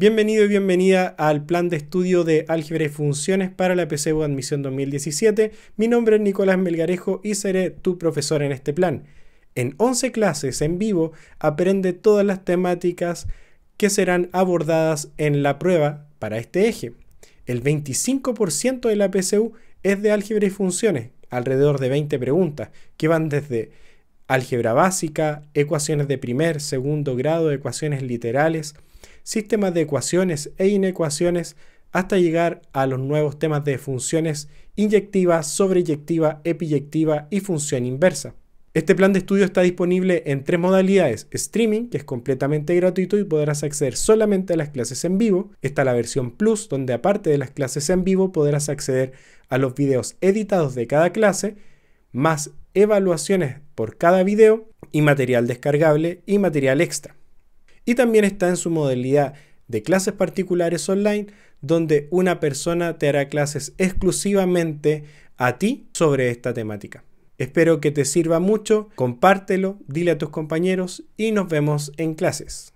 Bienvenido y bienvenida al plan de estudio de álgebra y funciones para la PCU Admisión 2017. Mi nombre es Nicolás Melgarejo y seré tu profesor en este plan. En 11 clases en vivo aprende todas las temáticas que serán abordadas en la prueba para este eje. El 25% de la PCU es de álgebra y funciones, alrededor de 20 preguntas, que van desde álgebra básica, ecuaciones de primer, segundo grado, ecuaciones literales, sistemas de ecuaciones e inecuaciones, hasta llegar a los nuevos temas de funciones inyectiva, sobreyectiva, epiyectiva y función inversa. Este plan de estudio está disponible en tres modalidades. Streaming, que es completamente gratuito y podrás acceder solamente a las clases en vivo. Está la versión Plus, donde aparte de las clases en vivo podrás acceder a los videos editados de cada clase, más evaluaciones por cada video y material descargable y material extra. Y también está en su modalidad de clases particulares online, donde una persona te hará clases exclusivamente a ti sobre esta temática. Espero que te sirva mucho, compártelo, dile a tus compañeros y nos vemos en clases.